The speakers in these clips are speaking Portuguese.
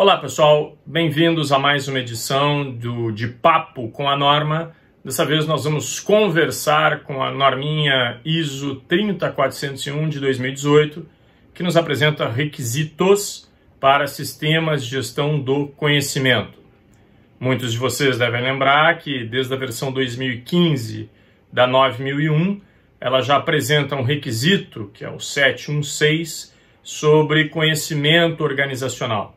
Olá pessoal, bem-vindos a mais uma edição do De Papo com a Norma. Dessa vez nós vamos conversar com a norminha ISO 30401 de 2018, que nos apresenta requisitos para sistemas de gestão do conhecimento. Muitos de vocês devem lembrar que desde a versão 2015 da 9001, ela já apresenta um requisito, que é o 716, sobre conhecimento organizacional.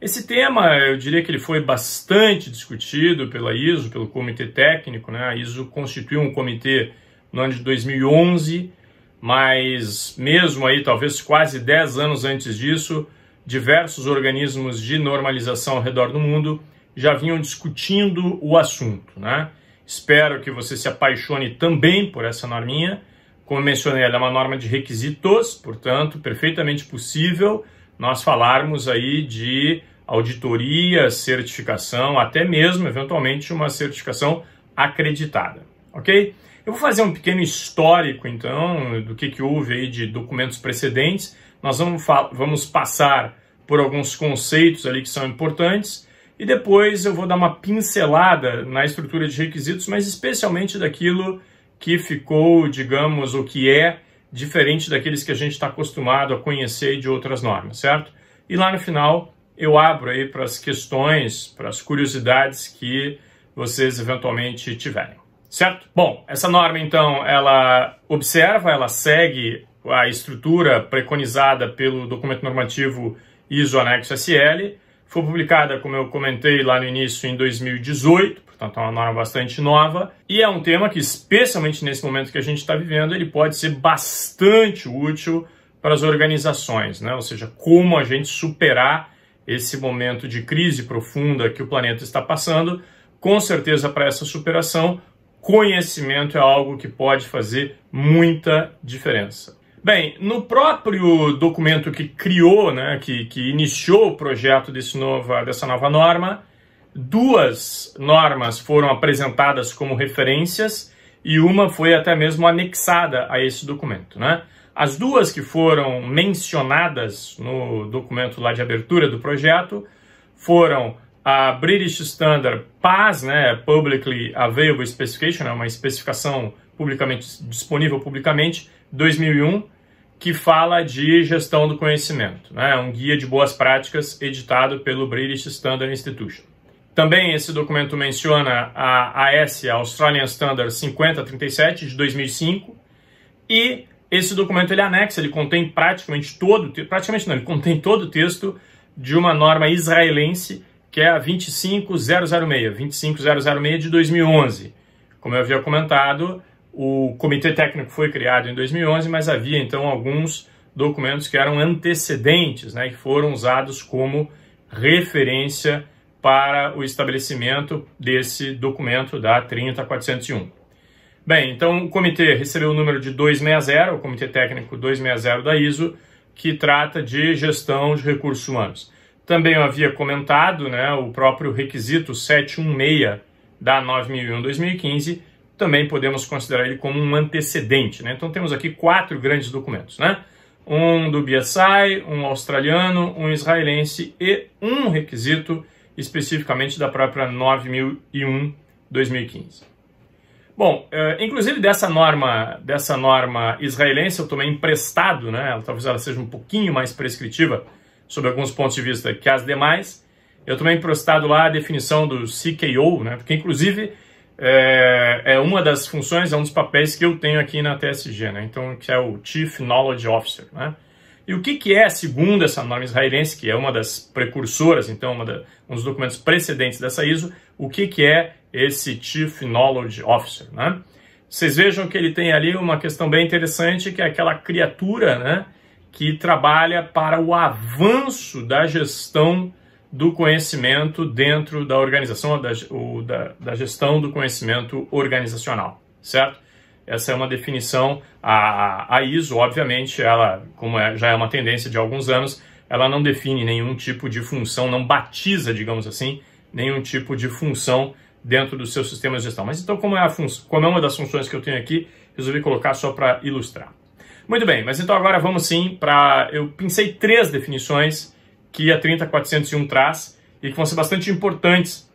Esse tema, eu diria que ele foi bastante discutido pela ISO, pelo comitê técnico. Né? A ISO constituiu um comitê no ano de 2011, mas mesmo aí, talvez quase 10 anos antes disso, diversos organismos de normalização ao redor do mundo já vinham discutindo o assunto. Né? Espero que você se apaixone também por essa norminha. Como mencionei, ela é uma norma de requisitos, portanto, perfeitamente possível nós falarmos aí de auditoria, certificação, até mesmo eventualmente uma certificação acreditada, ok? Eu vou fazer um pequeno histórico então do que, que houve aí de documentos precedentes. Nós vamos, vamos passar por alguns conceitos ali que são importantes e depois eu vou dar uma pincelada na estrutura de requisitos, mas especialmente daquilo que ficou, digamos, o que é diferente daqueles que a gente está acostumado a conhecer de outras normas, certo? E lá no final eu abro aí para as questões, para as curiosidades que vocês eventualmente tiverem, certo? Bom, essa norma então ela observa, ela segue a estrutura preconizada pelo documento normativo ISO anexo SL, foi publicada, como eu comentei lá no início, em 2018 portanto é tá uma norma bastante nova, e é um tema que, especialmente nesse momento que a gente está vivendo, ele pode ser bastante útil para as organizações, né? ou seja, como a gente superar esse momento de crise profunda que o planeta está passando, com certeza para essa superação, conhecimento é algo que pode fazer muita diferença. Bem, no próprio documento que criou, né, que, que iniciou o projeto desse nova, dessa nova norma, duas normas foram apresentadas como referências e uma foi até mesmo anexada a esse documento. Né? As duas que foram mencionadas no documento lá de abertura do projeto foram a British Standard PAS, né, Publicly Available Specification, é uma especificação publicamente disponível publicamente, 2001, que fala de gestão do conhecimento, né, é um guia de boas práticas editado pelo British Standard Institution. Também esse documento menciona a AS, a Australian Standard 5037 de 2005, e esse documento ele é anexa, ele contém praticamente todo, praticamente não, ele contém todo o texto de uma norma israelense que é a 25006, 25006 de 2011. Como eu havia comentado, o comitê técnico foi criado em 2011, mas havia então alguns documentos que eram antecedentes, né, que foram usados como referência para o estabelecimento desse documento da 30401. Bem, então o comitê recebeu o número de 260, o Comitê Técnico 260 da ISO, que trata de gestão de recursos humanos. Também eu havia comentado né, o próprio requisito 716 da 9001-2015, também podemos considerar ele como um antecedente. Né? Então temos aqui quatro grandes documentos, né? um do BSI, um australiano, um israelense e um requisito especificamente da própria 9001/2015. Bom, eh, inclusive dessa norma, dessa norma israelense eu tomei emprestado, né? Talvez ela seja um pouquinho mais prescritiva sobre alguns pontos de vista que as demais. Eu tomei emprestado lá a definição do CKO, né? Porque inclusive é, é, uma das funções, é um dos papéis que eu tenho aqui na TSG, né? Então, que é o Chief Knowledge Officer, né? E o que, que é, segundo essa norma israelense, que é uma das precursoras, então, uma da, um dos documentos precedentes dessa ISO, o que, que é esse Chief Knowledge Officer, né? Vocês vejam que ele tem ali uma questão bem interessante, que é aquela criatura, né, que trabalha para o avanço da gestão do conhecimento dentro da organização, da, ou da, da gestão do conhecimento organizacional, certo? Essa é uma definição. A, a ISO, obviamente, ela, como é, já é uma tendência de alguns anos, ela não define nenhum tipo de função, não batiza, digamos assim, nenhum tipo de função dentro do seu sistema de gestão. Mas então, como é, a como é uma das funções que eu tenho aqui, resolvi colocar só para ilustrar. Muito bem, mas então agora vamos sim para. Eu pensei três definições que a 30401 traz e que vão ser bastante importantes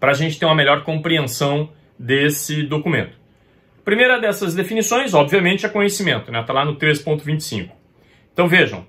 para a gente ter uma melhor compreensão desse documento. Primeira dessas definições, obviamente, é conhecimento, está né? Tá lá no 3.25. Então vejam,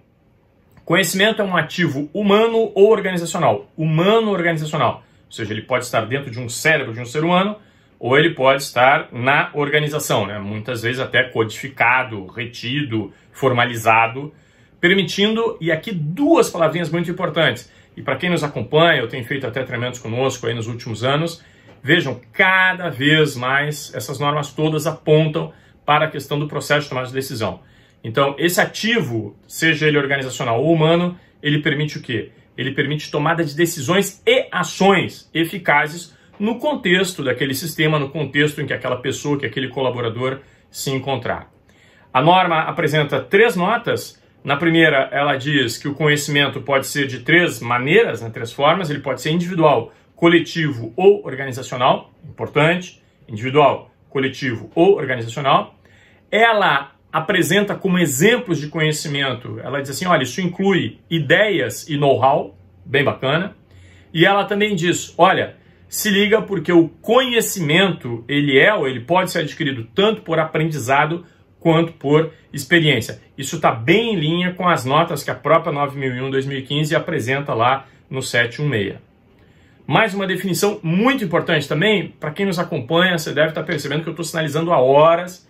conhecimento é um ativo humano ou organizacional. Humano organizacional, ou seja, ele pode estar dentro de um cérebro de um ser humano ou ele pode estar na organização, né? muitas vezes até codificado, retido, formalizado, permitindo, e aqui duas palavrinhas muito importantes, e para quem nos acompanha, eu tenho feito até treinamentos conosco aí nos últimos anos, Vejam, cada vez mais essas normas todas apontam para a questão do processo de tomada de decisão. Então, esse ativo, seja ele organizacional ou humano, ele permite o quê? Ele permite tomada de decisões e ações eficazes no contexto daquele sistema, no contexto em que aquela pessoa, que aquele colaborador se encontrar. A norma apresenta três notas. Na primeira, ela diz que o conhecimento pode ser de três maneiras, né, três formas. Ele pode ser individual, coletivo ou organizacional, importante, individual, coletivo ou organizacional, ela apresenta como exemplos de conhecimento, ela diz assim, olha, isso inclui ideias e know-how, bem bacana, e ela também diz, olha, se liga porque o conhecimento, ele é ou ele pode ser adquirido tanto por aprendizado quanto por experiência. Isso está bem em linha com as notas que a própria 9001-2015 apresenta lá no 716. Mais uma definição muito importante também, para quem nos acompanha, você deve estar tá percebendo que eu estou sinalizando há horas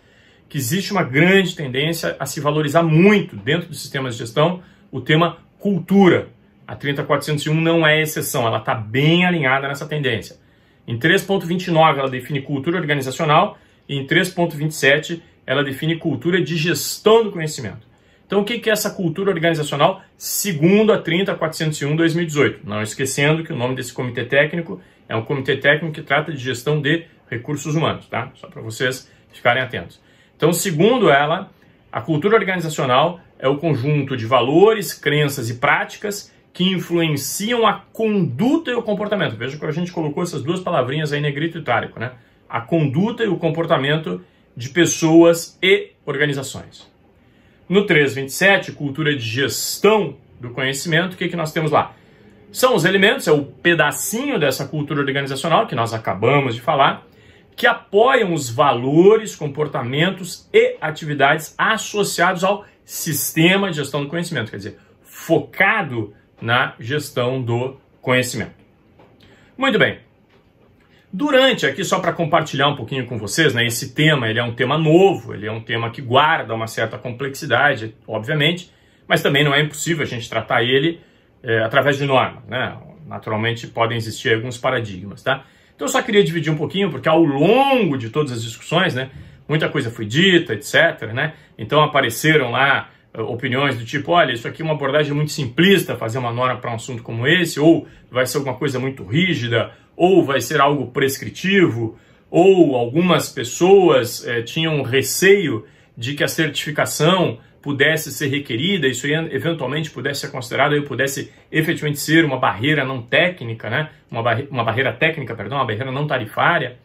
que existe uma grande tendência a se valorizar muito dentro dos sistemas de gestão o tema cultura. A 30401 não é exceção, ela está bem alinhada nessa tendência. Em 3.29 ela define cultura organizacional e em 3.27 ela define cultura de gestão do conhecimento. Então, o que é essa cultura organizacional segundo a 30401 2018? Não esquecendo que o nome desse comitê técnico é um comitê técnico que trata de gestão de recursos humanos, tá? Só para vocês ficarem atentos. Então, segundo ela, a cultura organizacional é o conjunto de valores, crenças e práticas que influenciam a conduta e o comportamento. Veja que a gente colocou essas duas palavrinhas aí negrito e itálico, né? A conduta e o comportamento de pessoas e organizações. No 327, cultura de gestão do conhecimento, o que, que nós temos lá? São os elementos, é o pedacinho dessa cultura organizacional que nós acabamos de falar, que apoiam os valores, comportamentos e atividades associados ao sistema de gestão do conhecimento, quer dizer, focado na gestão do conhecimento. Muito bem, Durante, aqui só para compartilhar um pouquinho com vocês, né, esse tema ele é um tema novo, ele é um tema que guarda uma certa complexidade, obviamente, mas também não é impossível a gente tratar ele é, através de normas. Né? Naturalmente podem existir alguns paradigmas. Tá? Então eu só queria dividir um pouquinho, porque ao longo de todas as discussões, né, muita coisa foi dita, etc. Né? Então apareceram lá eh, opiniões do tipo, olha, isso aqui é uma abordagem muito simplista, fazer uma norma para um assunto como esse, ou vai ser alguma coisa muito rígida, ou vai ser algo prescritivo, ou algumas pessoas é, tinham receio de que a certificação pudesse ser requerida, isso eventualmente pudesse ser considerado, e pudesse efetivamente ser uma barreira não técnica, né? uma, barre uma barreira técnica, perdão, uma barreira não tarifária.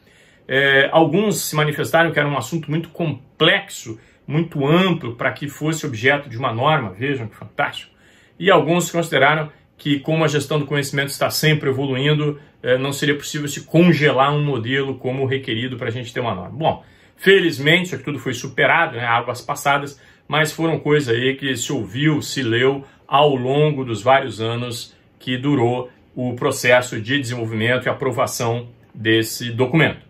É, alguns se manifestaram que era um assunto muito complexo, muito amplo, para que fosse objeto de uma norma, vejam que fantástico. E alguns consideraram que, como a gestão do conhecimento está sempre evoluindo, eh, não seria possível se congelar um modelo como requerido para a gente ter uma norma. Bom, felizmente, isso tudo foi superado, né, águas passadas, mas foram coisas aí que se ouviu, se leu ao longo dos vários anos que durou o processo de desenvolvimento e aprovação desse documento.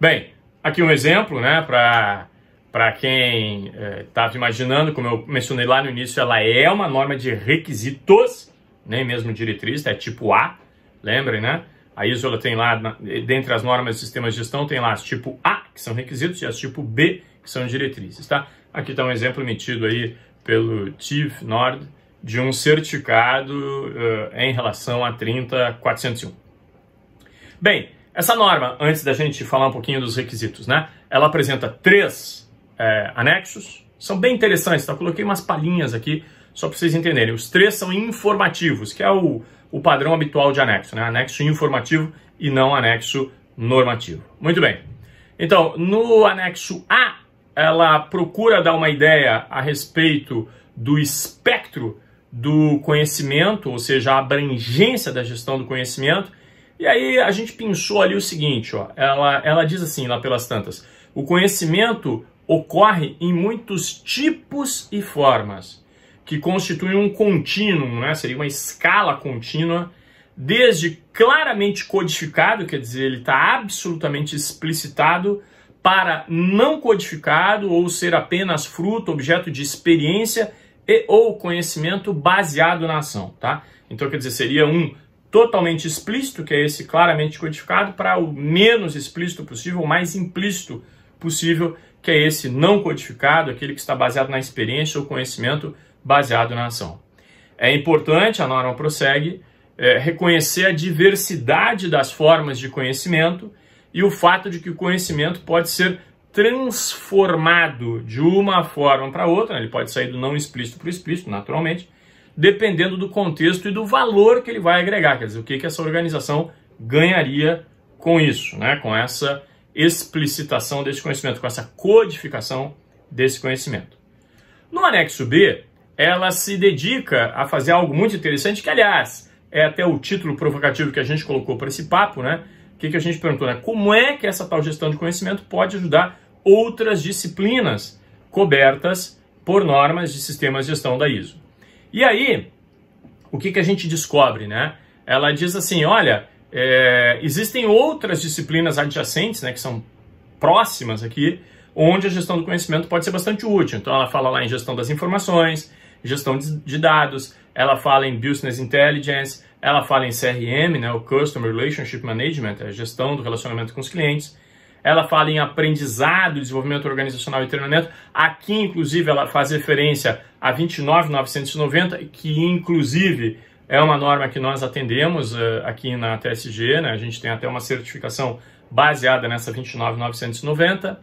Bem, aqui um exemplo, né, para para quem estava eh, é, imaginando, como eu mencionei lá no início, ela é uma norma de requisitos nem mesmo diretriz, é tipo A, lembrem, né? A ISO tem lá, dentre as normas e sistemas de gestão, tem lá as tipo A, que são requisitos, e as tipo B, que são diretrizes, tá? Aqui está um exemplo emitido aí pelo TIV Nord de um certificado uh, em relação a 30401. Bem, essa norma, antes da gente falar um pouquinho dos requisitos, né? Ela apresenta três é, anexos, são bem interessantes, tá? Eu coloquei umas palhinhas aqui só para vocês entenderem, os três são informativos, que é o, o padrão habitual de anexo, né? Anexo informativo e não anexo normativo. Muito bem. Então, no anexo A, ela procura dar uma ideia a respeito do espectro do conhecimento, ou seja, a abrangência da gestão do conhecimento. E aí a gente pensou ali o seguinte, ó, ela, ela diz assim lá pelas tantas, o conhecimento ocorre em muitos tipos e formas que constituem um contínuo, né? seria uma escala contínua, desde claramente codificado, quer dizer, ele está absolutamente explicitado, para não codificado ou ser apenas fruto, objeto de experiência e ou conhecimento baseado na ação, tá? Então, quer dizer, seria um totalmente explícito, que é esse claramente codificado, para o menos explícito possível, o mais implícito possível, que é esse não codificado, aquele que está baseado na experiência ou conhecimento baseado na ação. É importante, a norma prossegue, é, reconhecer a diversidade das formas de conhecimento e o fato de que o conhecimento pode ser transformado de uma forma para outra, né? ele pode sair do não explícito para o explícito, naturalmente, dependendo do contexto e do valor que ele vai agregar, quer dizer, o que, que essa organização ganharia com isso, né? com essa explicitação desse conhecimento, com essa codificação desse conhecimento. No anexo B, ela se dedica a fazer algo muito interessante, que, aliás, é até o título provocativo que a gente colocou para esse papo, né? O que, que a gente perguntou, né? Como é que essa tal gestão de conhecimento pode ajudar outras disciplinas cobertas por normas de sistemas de gestão da ISO? E aí, o que, que a gente descobre, né? Ela diz assim, olha, é, existem outras disciplinas adjacentes, né, que são próximas aqui, onde a gestão do conhecimento pode ser bastante útil. Então, ela fala lá em gestão das informações, gestão de dados, ela fala em business intelligence, ela fala em CRM, né, o Customer Relationship Management, a gestão do relacionamento com os clientes. Ela fala em aprendizado, desenvolvimento organizacional e treinamento. Aqui, inclusive, ela faz referência a 29.990, que inclusive é uma norma que nós atendemos uh, aqui na TSG, né? A gente tem até uma certificação baseada nessa 29.990.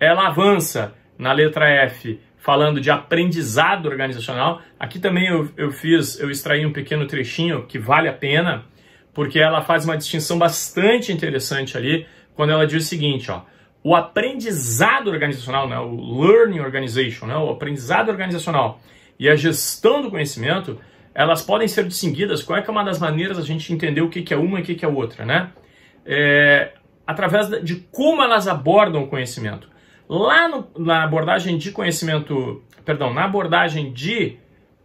Ela avança na letra F falando de aprendizado organizacional. Aqui também eu, eu fiz, eu extraí um pequeno trechinho que vale a pena, porque ela faz uma distinção bastante interessante ali, quando ela diz o seguinte, ó, o aprendizado organizacional, né, o learning organization, né, o aprendizado organizacional e a gestão do conhecimento, elas podem ser distinguidas. Qual é, é uma das maneiras a gente entender o que, que é uma e o que, que é outra, né? É, através de como elas abordam o conhecimento. Lá no, na abordagem de conhecimento, perdão, na abordagem de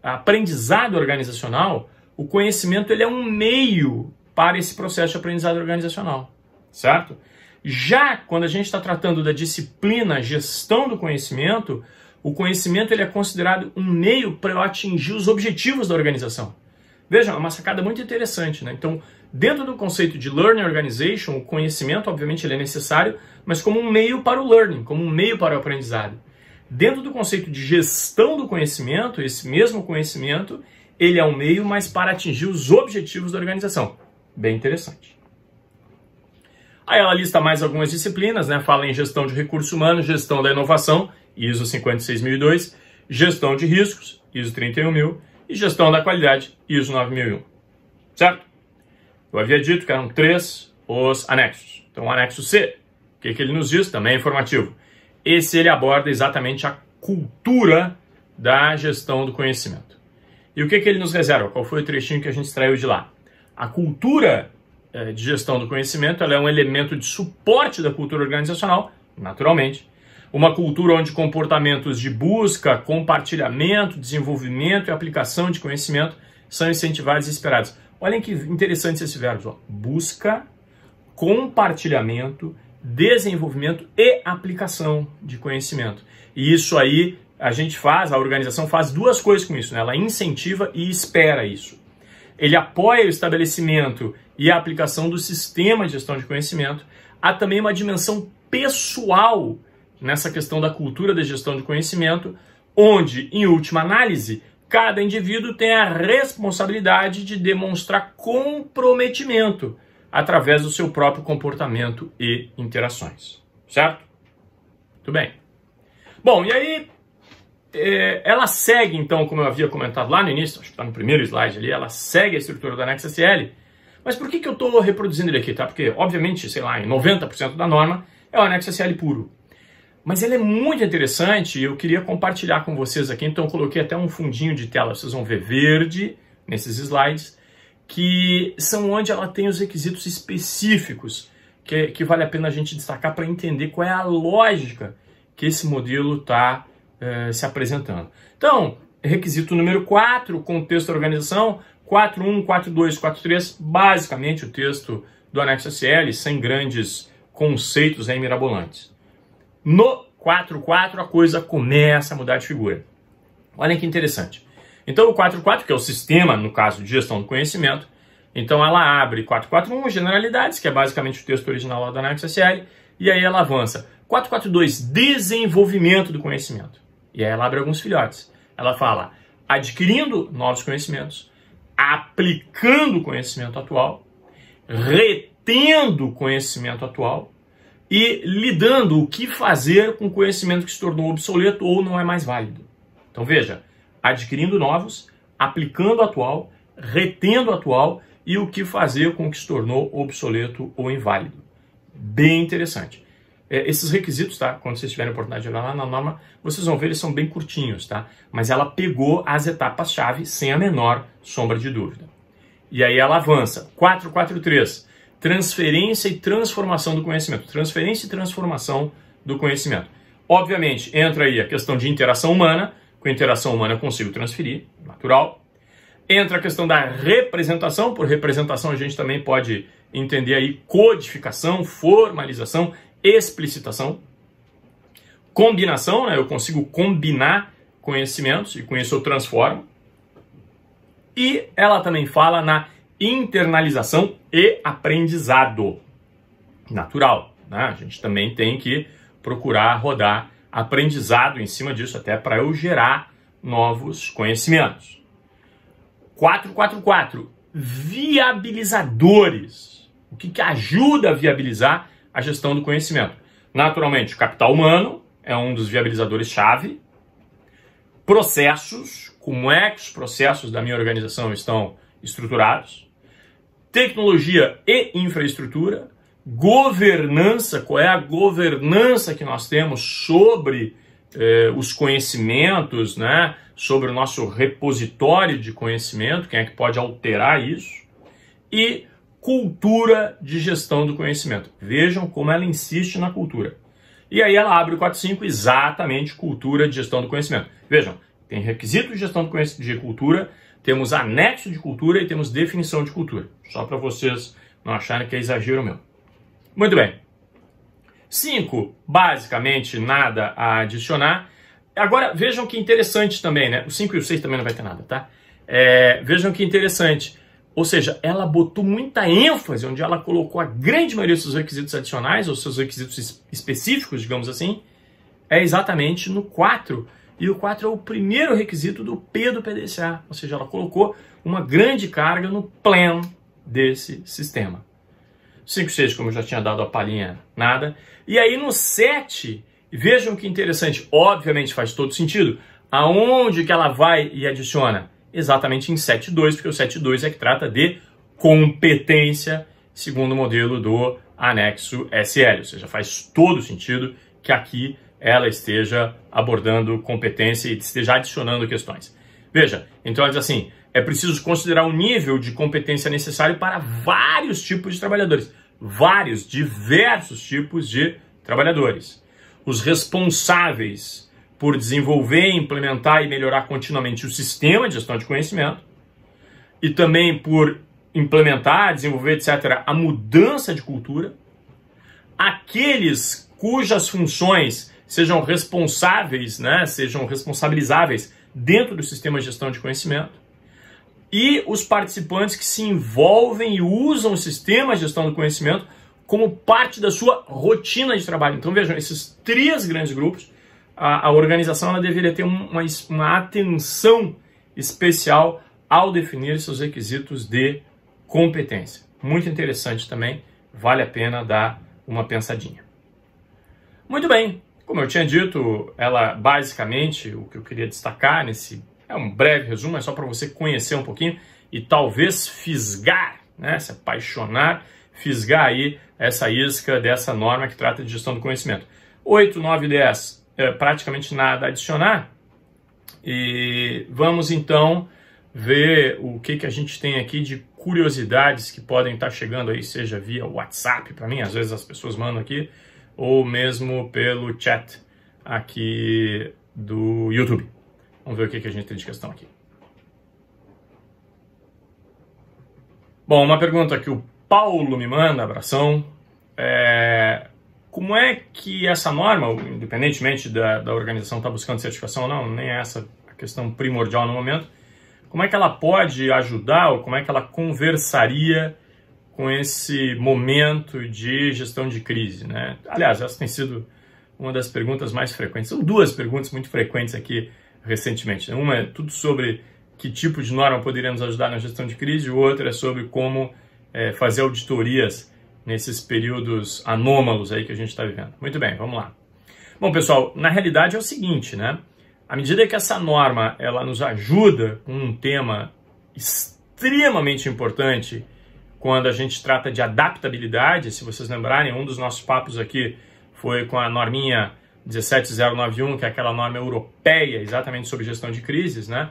aprendizado organizacional, o conhecimento ele é um meio para esse processo de aprendizado organizacional, certo? Já quando a gente está tratando da disciplina gestão do conhecimento, o conhecimento ele é considerado um meio para eu atingir os objetivos da organização. Veja, é uma sacada muito interessante, né? Então, Dentro do conceito de learning organization, o conhecimento, obviamente, ele é necessário, mas como um meio para o learning, como um meio para o aprendizado. Dentro do conceito de gestão do conhecimento, esse mesmo conhecimento, ele é um meio, mas para atingir os objetivos da organização. Bem interessante. Aí ela lista mais algumas disciplinas, né? fala em gestão de recursos humanos, gestão da inovação, ISO 56002, gestão de riscos, ISO 31000, e gestão da qualidade, ISO 9001. Certo? Eu havia dito que eram três os anexos. Então, o anexo C, o que, que ele nos diz? Também é informativo. Esse ele aborda exatamente a cultura da gestão do conhecimento. E o que, que ele nos reserva? Qual foi o trechinho que a gente extraiu de lá? A cultura eh, de gestão do conhecimento é um elemento de suporte da cultura organizacional, naturalmente. Uma cultura onde comportamentos de busca, compartilhamento, desenvolvimento e aplicação de conhecimento são incentivados e esperados. Olhem que interessante esse verbo. Ó. Busca, compartilhamento, desenvolvimento e aplicação de conhecimento. E isso aí a gente faz, a organização faz duas coisas com isso. Né? Ela incentiva e espera isso. Ele apoia o estabelecimento e a aplicação do sistema de gestão de conhecimento. Há também uma dimensão pessoal nessa questão da cultura da gestão de conhecimento, onde, em última análise, Cada indivíduo tem a responsabilidade de demonstrar comprometimento através do seu próprio comportamento e interações. Certo? Tudo bem. Bom, e aí é, ela segue, então, como eu havia comentado lá no início, acho que está no primeiro slide ali, ela segue a estrutura da Nexus SL. Mas por que, que eu estou reproduzindo ele aqui? Tá? Porque, obviamente, sei lá, em 90% da norma é o anexo SL puro mas ela é muito interessante e eu queria compartilhar com vocês aqui. Então, eu coloquei até um fundinho de tela, vocês vão ver verde nesses slides, que são onde ela tem os requisitos específicos que, que vale a pena a gente destacar para entender qual é a lógica que esse modelo está eh, se apresentando. Então, requisito número 4, contexto da organização, 4.1, 4.2, 4.3, basicamente o texto do anexo SL, sem grandes conceitos aí né, mirabolantes. No 4-4 a coisa começa a mudar de figura. Olha que interessante. Então o 4-4, que é o sistema, no caso, de gestão do conhecimento, então ela abre 4-4-1, generalidades, que é basicamente o texto original lá da Anax SL, e aí ela avança. 4-4-2, desenvolvimento do conhecimento. E aí ela abre alguns filhotes. Ela fala adquirindo novos conhecimentos, aplicando o conhecimento atual, retendo o conhecimento atual e lidando o que fazer com conhecimento que se tornou obsoleto ou não é mais válido. Então veja, adquirindo novos, aplicando o atual, retendo o atual e o que fazer com o que se tornou obsoleto ou inválido. Bem interessante. É, esses requisitos, tá? Quando vocês tiverem a oportunidade de olhar lá na norma, vocês vão ver, eles são bem curtinhos, tá? Mas ela pegou as etapas-chave sem a menor sombra de dúvida. E aí ela avança. 443 transferência e transformação do conhecimento. Transferência e transformação do conhecimento. Obviamente, entra aí a questão de interação humana, com a interação humana eu consigo transferir, natural. Entra a questão da representação, por representação a gente também pode entender aí codificação, formalização, explicitação. Combinação, né? eu consigo combinar conhecimentos e com isso eu transformo. E ela também fala na internalização e aprendizado natural. Né? A gente também tem que procurar rodar aprendizado em cima disso, até para eu gerar novos conhecimentos. 444. Viabilizadores. O que, que ajuda a viabilizar a gestão do conhecimento? Naturalmente, capital humano é um dos viabilizadores-chave. Processos, como é que os processos da minha organização estão estruturados tecnologia e infraestrutura, governança, qual é a governança que nós temos sobre eh, os conhecimentos, né? sobre o nosso repositório de conhecimento, quem é que pode alterar isso, e cultura de gestão do conhecimento. Vejam como ela insiste na cultura. E aí ela abre o 45 exatamente cultura de gestão do conhecimento. Vejam, tem requisito de gestão de cultura temos anexo de cultura e temos definição de cultura. Só para vocês não acharem que é exagero meu. Muito bem. 5. Basicamente nada a adicionar. Agora vejam que interessante também, né? O 5 e o 6 também não vai ter nada, tá? É, vejam que interessante. Ou seja, ela botou muita ênfase onde ela colocou a grande maioria dos seus requisitos adicionais, ou seus requisitos específicos, digamos assim, é exatamente no 4 e o 4 é o primeiro requisito do P do PDCA, ou seja, ela colocou uma grande carga no plan desse sistema. 5 e 6, como eu já tinha dado a palhinha, nada. E aí no 7, vejam que interessante, obviamente faz todo sentido, aonde que ela vai e adiciona? Exatamente em 7.2, porque o 7.2 é que trata de competência, segundo o modelo do anexo SL, ou seja, faz todo sentido que aqui ela esteja abordando competência e esteja adicionando questões. Veja, então ela diz assim: é preciso considerar o nível de competência necessário para vários tipos de trabalhadores, vários, diversos tipos de trabalhadores. Os responsáveis por desenvolver, implementar e melhorar continuamente o sistema de gestão de conhecimento e também por implementar, desenvolver, etc., a mudança de cultura, aqueles cujas funções sejam responsáveis, né, sejam responsabilizáveis dentro do sistema de gestão de conhecimento, e os participantes que se envolvem e usam o sistema de gestão do conhecimento como parte da sua rotina de trabalho. Então vejam, esses três grandes grupos, a, a organização ela deveria ter uma, uma atenção especial ao definir seus requisitos de competência. Muito interessante também, vale a pena dar uma pensadinha. Muito bem, como eu tinha dito, ela basicamente, o que eu queria destacar nesse é um breve resumo, é só para você conhecer um pouquinho e talvez fisgar, né, se apaixonar, fisgar aí essa isca dessa norma que trata de gestão do conhecimento. 8, 9, 10, é praticamente nada a adicionar. E vamos então ver o que, que a gente tem aqui de curiosidades que podem estar tá chegando aí, seja via WhatsApp para mim, às vezes as pessoas mandam aqui, ou mesmo pelo chat aqui do YouTube. Vamos ver o que, que a gente tem de questão aqui. Bom, uma pergunta que o Paulo me manda, abração. É, como é que essa norma, independentemente da, da organização estar tá buscando certificação ou não, nem é essa a questão primordial no momento, como é que ela pode ajudar ou como é que ela conversaria com esse momento de gestão de crise, né? Aliás, essa tem sido uma das perguntas mais frequentes. São duas perguntas muito frequentes aqui recentemente. Né? Uma é tudo sobre que tipo de norma poderia nos ajudar na gestão de crise, e outra é sobre como é, fazer auditorias nesses períodos anômalos aí que a gente está vivendo. Muito bem, vamos lá. Bom, pessoal, na realidade é o seguinte, né? À medida que essa norma ela nos ajuda com um tema extremamente importante quando a gente trata de adaptabilidade, se vocês lembrarem, um dos nossos papos aqui foi com a norminha 17091, que é aquela norma europeia exatamente sobre gestão de crises, né?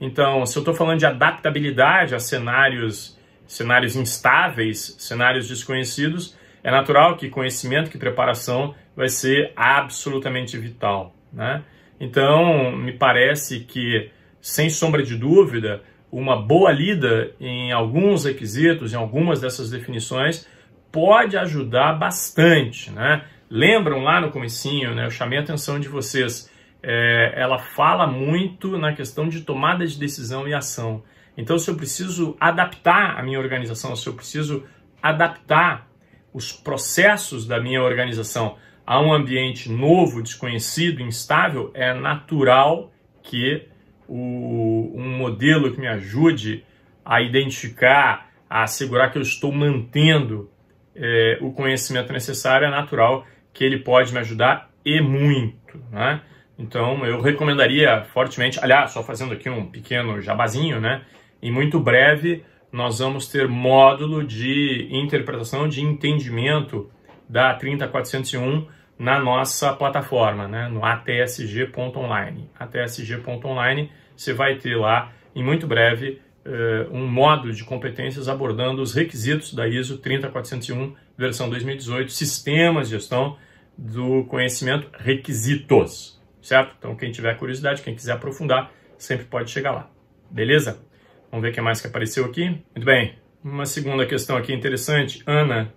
Então, se eu estou falando de adaptabilidade a cenários, cenários instáveis, cenários desconhecidos, é natural que conhecimento, que preparação vai ser absolutamente vital, né? Então, me parece que, sem sombra de dúvida, uma boa lida em alguns requisitos, em algumas dessas definições, pode ajudar bastante, né? Lembram lá no comecinho, né? Eu chamei a atenção de vocês. É, ela fala muito na questão de tomada de decisão e ação. Então, se eu preciso adaptar a minha organização, se eu preciso adaptar os processos da minha organização a um ambiente novo, desconhecido, instável, é natural que o, um modelo que me ajude a identificar, a assegurar que eu estou mantendo é, o conhecimento necessário, é natural que ele pode me ajudar e muito, né? Então eu recomendaria fortemente, aliás, só fazendo aqui um pequeno jabazinho, né? Em muito breve nós vamos ter módulo de interpretação, de entendimento da 30401 na nossa plataforma, né, no atsg.online. atsg.online, você vai ter lá, em muito breve, eh, um modo de competências abordando os requisitos da ISO 30401, versão 2018, sistemas de gestão do conhecimento, requisitos, certo? Então, quem tiver curiosidade, quem quiser aprofundar, sempre pode chegar lá, beleza? Vamos ver o que mais que apareceu aqui. Muito bem, uma segunda questão aqui interessante. Ana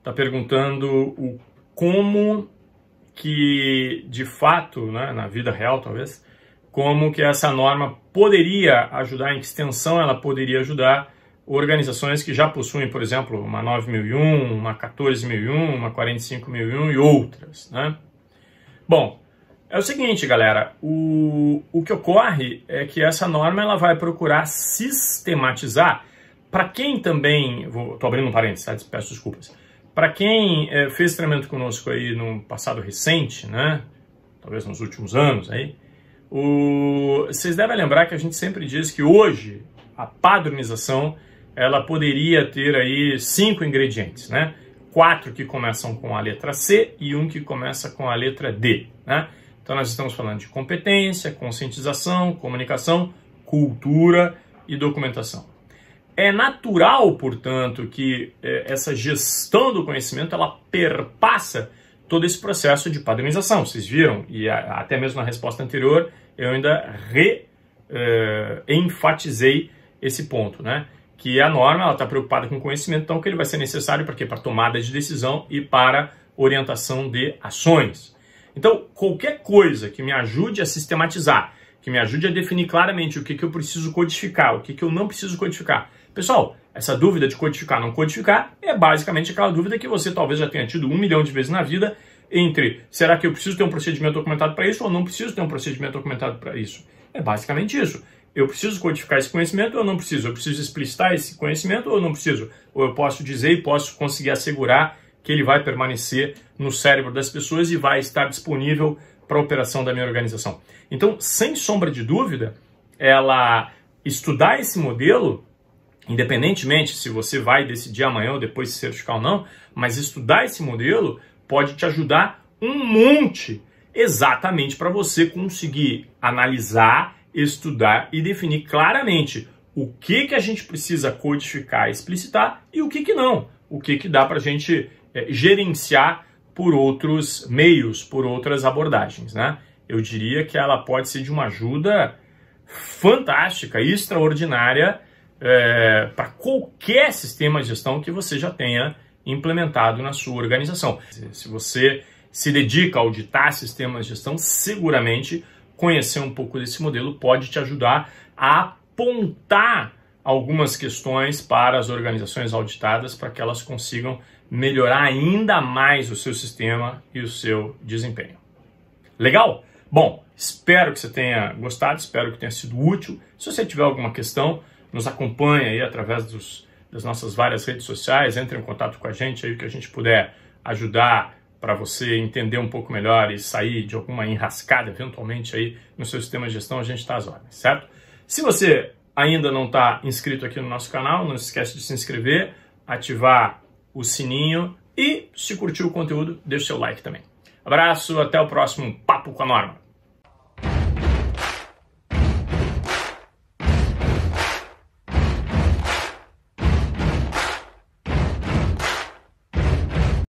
está perguntando o como que, de fato, né, na vida real talvez, como que essa norma poderia ajudar, em que extensão ela poderia ajudar organizações que já possuem, por exemplo, uma 9001, uma 14001, uma 45001 e outras, né? Bom, é o seguinte, galera, o, o que ocorre é que essa norma ela vai procurar sistematizar para quem também, estou abrindo um parênteses, tá? peço desculpas, para quem é, fez treinamento conosco aí no passado recente, né? Talvez nos últimos anos aí, o... vocês devem lembrar que a gente sempre diz que hoje a padronização ela poderia ter aí cinco ingredientes, né? Quatro que começam com a letra C e um que começa com a letra D, né? Então nós estamos falando de competência, conscientização, comunicação, cultura e documentação. É natural, portanto, que é, essa gestão do conhecimento ela perpassa todo esse processo de padronização. Vocês viram, e até mesmo na resposta anterior, eu ainda re é, enfatizei esse ponto, né? que a norma está preocupada com o conhecimento, então que ele vai ser necessário para quê? Para tomada de decisão e para orientação de ações. Então, qualquer coisa que me ajude a sistematizar, que me ajude a definir claramente o que, que eu preciso codificar, o que, que eu não preciso codificar, Pessoal, essa dúvida de codificar não codificar é basicamente aquela dúvida que você talvez já tenha tido um milhão de vezes na vida entre será que eu preciso ter um procedimento documentado para isso ou não preciso ter um procedimento documentado para isso. É basicamente isso. Eu preciso codificar esse conhecimento ou não preciso? Eu preciso explicitar esse conhecimento ou não preciso? Ou eu posso dizer e posso conseguir assegurar que ele vai permanecer no cérebro das pessoas e vai estar disponível para a operação da minha organização. Então, sem sombra de dúvida, ela estudar esse modelo independentemente se você vai decidir amanhã ou depois se certificar ou não, mas estudar esse modelo pode te ajudar um monte exatamente para você conseguir analisar, estudar e definir claramente o que, que a gente precisa codificar, explicitar e o que, que não, o que, que dá para a gente é, gerenciar por outros meios, por outras abordagens. Né? Eu diria que ela pode ser de uma ajuda fantástica, extraordinária é, para qualquer sistema de gestão que você já tenha implementado na sua organização. Se você se dedica a auditar sistemas de gestão, seguramente conhecer um pouco desse modelo pode te ajudar a apontar algumas questões para as organizações auditadas para que elas consigam melhorar ainda mais o seu sistema e o seu desempenho. Legal? Bom, espero que você tenha gostado, espero que tenha sido útil. Se você tiver alguma questão, nos acompanha aí através dos, das nossas várias redes sociais, entre em contato com a gente aí, o que a gente puder ajudar para você entender um pouco melhor e sair de alguma enrascada eventualmente aí no seu sistema de gestão, a gente está às ordens, certo? Se você ainda não está inscrito aqui no nosso canal, não esquece de se inscrever, ativar o sininho e se curtiu o conteúdo, deixa o seu like também. Abraço, até o próximo Papo com a Norma.